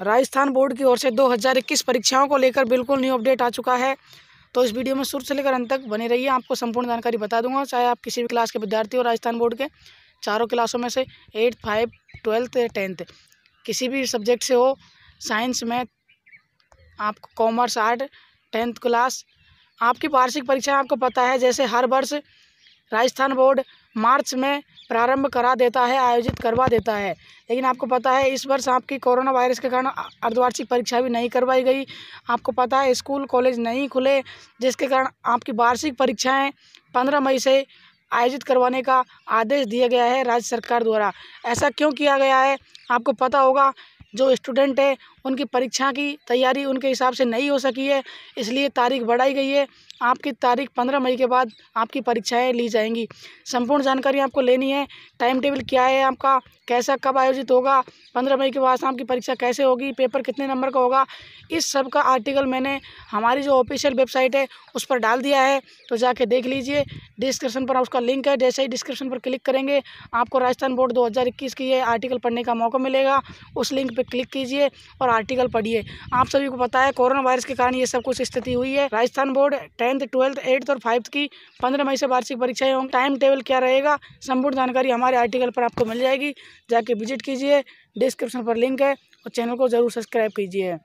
Rajasthan board की ओर से 2021 परीक्षाओं को लेकर बिल्कुल न्यू अपडेट आ चुका है तो इस वीडियो में शुरू से लेकर अंत तक बने रहिए आपको संपूर्ण जानकारी बता दूंगा चाहे आप किसी भी क्लास के विद्यार्थी हो राजस्थान बोर्ड के चारों क्लासों में से एट फाइव ट्वेल्थ टेंथ किसी भी सब्जेक्ट से हो साइंस मैथ आपको कॉमर्स आर्ट टेंथ क्लास आपकी वार्षिक परीक्षा आपको पता है जैसे हर वर्ष राजस्थान बोर्ड मार्च में प्रारंभ करा देता है आयोजित करवा देता है लेकिन आपको पता है इस वर्ष आपकी कोरोना वायरस के कारण अर्धवार्षिक परीक्षा भी नहीं करवाई गई आपको पता है स्कूल कॉलेज नहीं खुले जिसके कारण आपकी वार्षिक परीक्षाएं पंद्रह मई से आयोजित करवाने का आदेश दिया गया है राज्य सरकार द्वारा ऐसा क्यों किया गया है आपको पता होगा जो स्टूडेंट है उनकी परीक्षा की तैयारी उनके हिसाब से नहीं हो सकी है इसलिए तारीख बढ़ाई गई है आपकी तारीख पंद्रह मई के बाद आपकी परीक्षाएं ली जाएंगी संपूर्ण जानकारी आपको लेनी है टाइम टेबल क्या है आपका कैसा कब आयोजित होगा पंद्रह मई के बाद आपकी परीक्षा कैसे होगी पेपर कितने नंबर का होगा इस सब का आर्टिकल मैंने हमारी जो ऑफिशियल वेबसाइट है उस पर डाल दिया है तो जाके देख लीजिए डिस्क्रिप्शन पर उसका लिंक है जैसे ही डिस्क्रिप्शन पर क्लिक करेंगे आपको राजस्थान बोर्ड 2021 की ये आर्टिकल पढ़ने का मौका मिलेगा उस लिंक पर क्लिक कीजिए और आर्टिकल पढ़िए आप सभी को पता है कोरोना वायरस के कारण ये सब कुछ स्थिति हुई है Rajasthan board tenth twelfth eighth और फाइव्थ की पंद्रह मई से वार्षिक परीक्षाएं होंगी टाइम टेबल क्या रहेगा संपूर्ण जानकारी हमारे आर्टिकल पर आपको मिल जाएगी जाके विजिट कीजिए डिस्क्रिप्शन पर लिंक है और चैनल को जरूर सब्सक्राइब कीजिए